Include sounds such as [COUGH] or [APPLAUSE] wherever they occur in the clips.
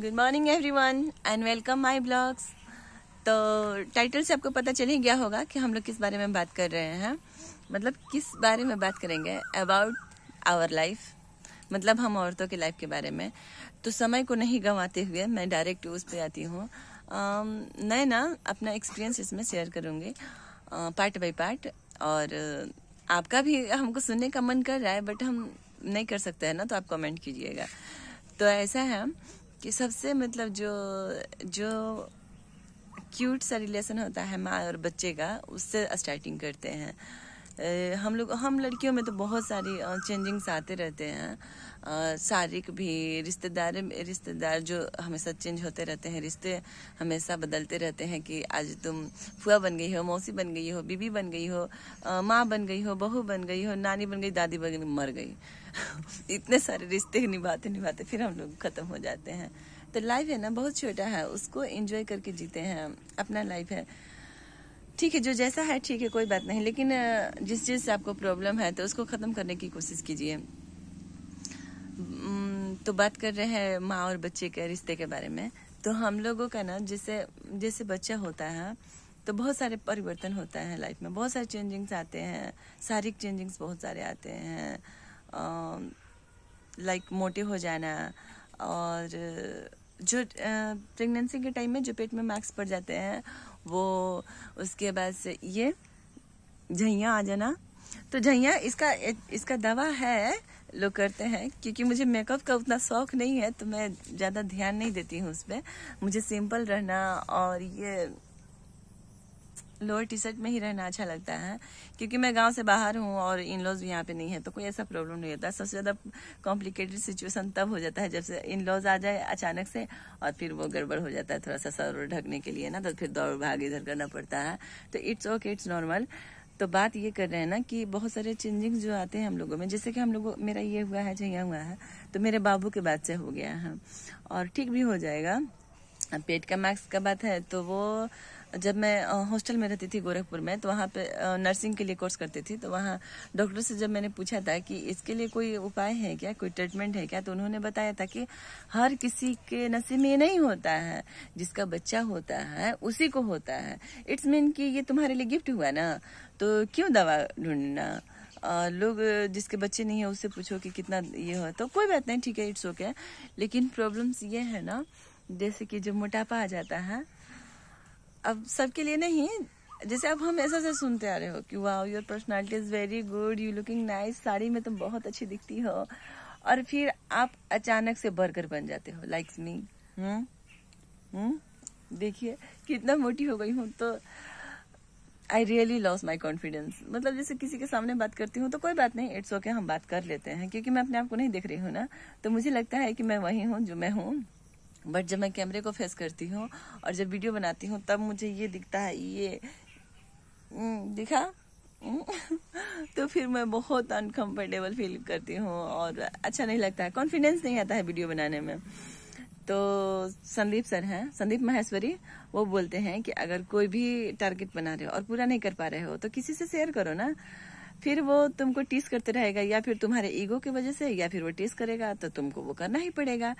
Good morning everyone and welcome my blogs तो title से आपको पता चल ही गया होगा कि हम लोग किस बारे में बात कर रहे हैं मतलब किस बारे में बात करेंगे अबाउट आवर लाइफ मतलब हम औरतों के लाइफ के बारे में तो समय को नहीं गंवाते हुए मैं डायरेक्ट उस पर आती हूँ मैं ना अपना एक्सपीरियंस इसमें शेयर करूँगी पार्ट बाई पार्ट और आपका भी हमको सुनने का मन कर रहा है बट हम नहीं कर सकते हैं ना तो आप कमेंट कीजिएगा तो ऐसा है कि सबसे मतलब जो जो क्यूट सा रिलेशन होता है माँ और बच्चे का उससे स्टार्टिंग करते हैं हम लोग हम लड़कियों में तो बहुत सारी चेंजिंग्स आते रहते हैं शारीरिक भी रिश्तेदार रिश्तेदार जो हमेशा चेंज होते रहते हैं रिश्ते हमेशा बदलते रहते हैं कि आज तुम फुआ बन गई हो मौसी बन गई हो बीबी बन गई हो माँ बन गई हो बहू बन गई हो नानी बन गई दादी बन गई मर गई [LAUGHS] इतने सारे रिश्ते निभाते निभाते फिर हम लोग ख़त्म हो जाते हैं तो लाइफ है ना बहुत छोटा है उसको एंजॉय करके जीते हैं अपना लाइफ है ठीक है जो जैसा है ठीक है कोई बात नहीं लेकिन जिस चीज़ से आपको प्रॉब्लम है तो उसको ख़त्म करने की कोशिश कीजिए तो बात कर रहे हैं माँ और बच्चे के रिश्ते के बारे में तो हम लोगों का ना जैसे जैसे बच्चा होता है तो बहुत सारे परिवर्तन होता है लाइफ में बहुत सारे चेंजिंग्स आते हैं शारीरिक चेंजिंग्स बहुत सारे आते हैं लाइक मोटे हो जाना और जो प्रेगनेंसी के टाइम में जो पेट में मार्क्स पड़ जाते हैं वो उसके बाद से ये झैया आ जाना तो झैया इसका इसका दवा है लोग करते हैं क्योंकि मुझे मेकअप का उतना शौक नहीं है तो मैं ज़्यादा ध्यान नहीं देती हूँ उस पर मुझे सिंपल रहना और ये लोअर टी शर्ट में ही रहना अच्छा लगता है क्योंकि मैं गांव से बाहर हूँ और इन लॉज भी यहाँ पे नहीं है तो कोई ऐसा प्रॉब्लम नहीं होता सबसे ज़्यादा कॉम्प्लिकेटेड सिचुएशन तब हो जाता है जब से इन लॉज आ जाए अचानक से और फिर वो गड़बड़ हो जाता है थोड़ा सा सर ढकने के लिए ना तो फिर दौड़ भाग इधर करना पड़ता है तो इट्स ओके इट्स नॉर्मल तो बात ये कर रहे हैं ना कि बहुत सारे चेंजिंग जो आते हैं हम लोगों में जैसे कि हम लोगों मेरा ये हुआ है जो हुआ है तो मेरे बाबू के बाद से हो गया है और ठीक भी हो जाएगा पेट का मैक्स का बात है तो वो जब मैं हॉस्टल में रहती थी गोरखपुर में तो वहाँ पे नर्सिंग के लिए कोर्स करती थी तो वहाँ डॉक्टर से जब मैंने पूछा था कि इसके लिए कोई उपाय है क्या कोई ट्रीटमेंट है क्या तो उन्होंने बताया था कि हर किसी के नसीब में ये नहीं होता है जिसका बच्चा होता है उसी को होता है इट्स मीन कि ये तुम्हारे लिए गिफ्ट हुआ ना तो क्यों दवा ढूंढना लोग जिसके बच्चे नहीं है उससे पूछो कि कितना ये हो तो कोई बात नहीं ठीक है इट्स ओके लेकिन प्रॉब्लम्स ये है ना जैसे कि जब मोटापा आ जाता है अब सबके लिए नहीं जैसे अब हम ऐसा से सुनते आ रहे हो कि वाह your personality is very good you looking nice sari में तुम तो बहुत अच्छी दिखती हो और फिर आप अचानक से बर्गर बन जाते हो लाइक्स हम्म? मी हम्म देखिए कितना मोटी हो गई हूँ तो I really loss my confidence मतलब जैसे किसी के सामने बात करती हूँ तो कोई बात नहीं इट्स ओके okay, हम बात कर लेते हैं क्योंकि मैं अपने आप को नहीं देख रही हूँ ना तो मुझे लगता है कि मैं वही हूँ जो मैं हूँ बट जब मैं कैमरे को फेस करती हूँ और जब वीडियो बनाती हूँ तब मुझे ये दिखता है ये हम्म, दिखा हम्म। [LAUGHS] तो फिर मैं बहुत अनकंफर्टेबल फील करती हूँ और अच्छा नहीं लगता है कॉन्फिडेंस नहीं आता है वीडियो बनाने में तो संदीप सर हैं संदीप माहेश्वरी वो बोलते हैं कि अगर कोई भी टारगेट बना रहे हो और पूरा नहीं कर पा रहे हो तो किसी से शेयर करो ना फिर वो तुमको टीस करते रहेगा या फिर तुम्हारे ईगो की वजह से या फिर वो टीस करेगा तो तुमको वो करना ही पड़ेगा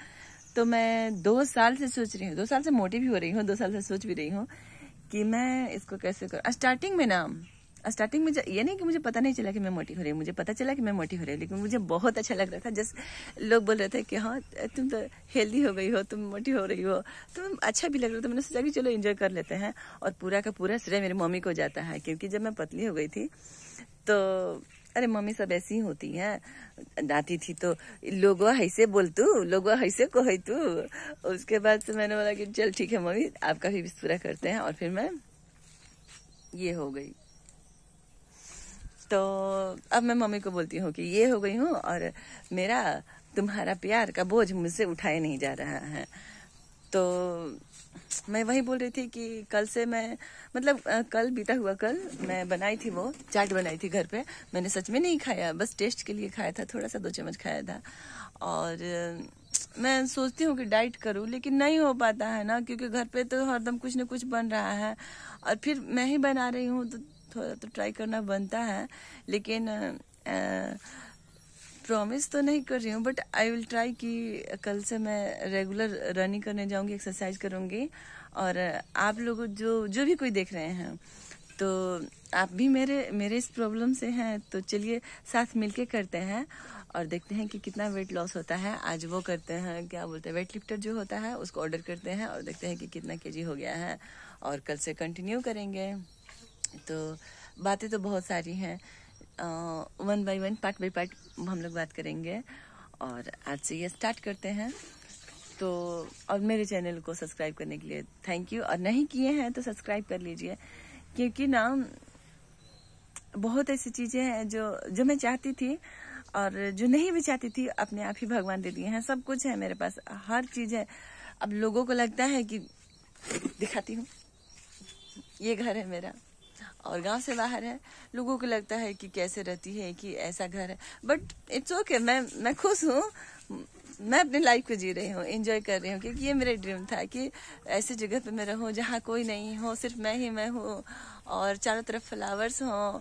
तो मैं दो साल से सोच रही हूँ दो साल से मोटी भी हो रही हूँ दो साल से सोच भी रही हूँ कि मैं इसको कैसे करूँ स्टार्टिंग में ना स्टार्टिंग में ये नहीं कि मुझे पता नहीं चला कि मैं मोटी हो रही हूँ मुझे पता चला कि मैं मोटी हो रही हूँ लेकिन मुझे बहुत अच्छा लग रहा था जैसे लोग बोल रहे थे कि हाँ तुम तो हेल्दी हो गई हो तुम मोटी हो रही हो तो अच्छा भी लग रहा था मैंने सोचा कि चलो एंजॉय कर लेते हैं और पूरा का पूरा श्रेय मेरी मम्मी को जाता है क्योंकि जब मैं पतली हो गई थी तो अरे मम्मी सब ऐसी होती हैं डांटी थी तो लोगो ऐसे बोल तू लोगो ऐसे कहे तू उसके बाद से मैंने बोला कि चल ठीक है मम्मी आपका भी पूरा करते हैं और फिर मैं ये हो गई तो अब मैं मम्मी को बोलती हूँ कि ये हो गई हूँ और मेरा तुम्हारा प्यार का बोझ मुझसे उठाया नहीं जा रहा है तो मैं वही बोल रही थी कि कल से मैं मतलब कल बीता हुआ कल मैं बनाई थी वो चाट बनाई थी घर पे मैंने सच में नहीं खाया बस टेस्ट के लिए खाया था थोड़ा सा दो चम्मच खाया था और मैं सोचती हूँ कि डाइट करूँ लेकिन नहीं हो पाता है ना क्योंकि घर पे तो हरदम कुछ ना कुछ बन रहा है और फिर मैं ही बना रही हूँ तो थोड़ा तो ट्राई करना बनता है लेकिन आ, प्रॉमिस तो नहीं कर रही हूँ बट आई विल ट्राई कि कल से मैं रेगुलर रनिंग करने जाऊँगी एक्सरसाइज करूँगी और uh, आप लोग जो जो भी कोई देख रहे हैं तो आप भी मेरे मेरे इस प्रॉब्लम से हैं तो चलिए साथ मिलके करते हैं और देखते हैं कि कितना वेट लॉस होता है आज वो करते हैं क्या बोलते हैं वेट लिफ्टर जो होता है उसको ऑर्डर करते हैं और देखते हैं कि कितना केजी हो गया है और कल से कंटिन्यू करेंगे तो बातें तो बहुत सारी हैं one by one part by part हम लोग बात करेंगे और आज से ये स्टार्ट करते हैं तो और मेरे चैनल को सब्सक्राइब करने के लिए थैंक यू और नहीं किए हैं तो सब्सक्राइब कर लीजिए क्योंकि ना बहुत ऐसी चीज़ें हैं जो जो मैं चाहती थी और जो नहीं भी चाहती थी अपने आप ही भगवान दे दिए हैं सब कुछ है मेरे पास हर चीज़ है अब लोगों को लगता है कि दिखाती हूँ ये घर है मेरा और गांव से बाहर है लोगों को लगता है कि कैसे रहती है कि ऐसा घर है बट इट्स ओके मैं मैं खुश हूँ मैं अपनी लाइफ को जी रही हूँ इंजॉय कर रही हूँ क्योंकि ये मेरा ड्रीम था कि ऐसे जगह पे मैं रहूँ जहाँ कोई नहीं हो सिर्फ मैं ही मैं हूँ और चारों तरफ फ्लावर्स हों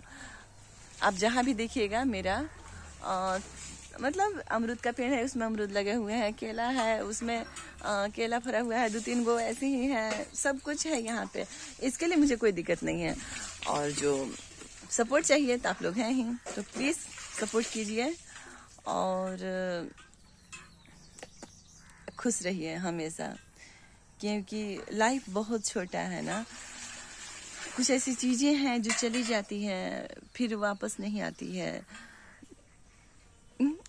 आप जहाँ भी देखिएगा मेरा मतलब अमरूद का पेड़ है उसमें अमरूद लगे हुए हैं केला है उसमें आ, केला भरा हुआ है दो तीन गो ऐसे ही है सब कुछ है यहाँ पे इसके लिए मुझे कोई दिक्कत नहीं है और जो सपोर्ट चाहिए तो आप लोग हैं ही तो प्लीज़ सपोर्ट कीजिए और खुश रहिए हमेशा क्योंकि लाइफ बहुत छोटा है ना कुछ ऐसी चीज़ें हैं जो चली जाती हैं फिर वापस नहीं आती है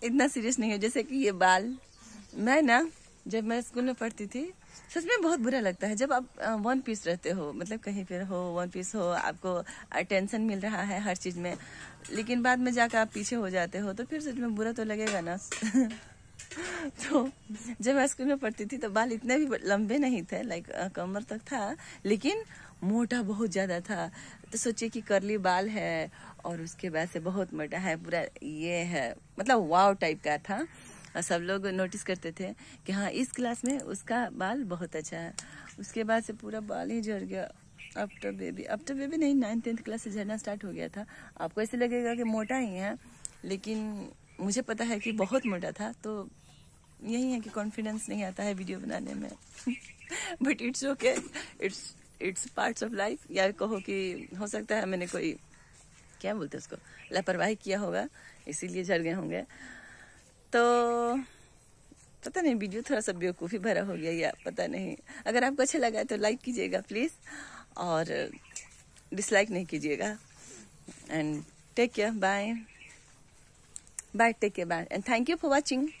इतना सीरियस नहीं है जैसे कि ये बाल मैं ना जब मैं स्कूल में पढ़ती थी सच में बहुत बुरा लगता है जब आप वन पीस रहते हो मतलब कहीं पर हो वन पीस हो आपको टेंशन मिल रहा है हर चीज़ में लेकिन बाद में जाकर आप पीछे हो जाते हो तो फिर सच में बुरा तो लगेगा ना [LAUGHS] [LAUGHS] तो जब मैं स्कूल में पढ़ती थी तो बाल इतने भी लंबे नहीं थे लाइक कमर तक था लेकिन मोटा बहुत ज़्यादा था तो सोचिए कि करली बाल है और उसके बाद से बहुत मोटा है पूरा ये है मतलब वाव टाइप का था और सब लोग नोटिस करते थे कि हाँ इस क्लास में उसका बाल बहुत अच्छा है उसके बाद से पूरा बाल ही झड़ गया अब तो बेबी अब तो बेबी नहीं नाइन टेंथ क्लास से झड़ना स्टार्ट हो गया था आपको ऐसे लगेगा कि मोटा ही है लेकिन मुझे पता है कि बहुत मोटा था तो यही है कि कॉन्फिडेंस नहीं आता है वीडियो बनाने में but it's okay it's it's parts of life या कहो कि हो सकता है मैंने कोई क्या बोलते हैं उसको लापरवाही किया होगा इसीलिए झड़ गए होंगे तो पता नहीं वीडियो थोड़ा सा बेवकूफ़ी भरा हो गया या पता नहीं अगर आपको अच्छा लगा तो लाइक कीजिएगा प्लीज़ और डिसलाइक नहीं कीजिएगा and take care bye Bye, take care, bye. And thank you for watching.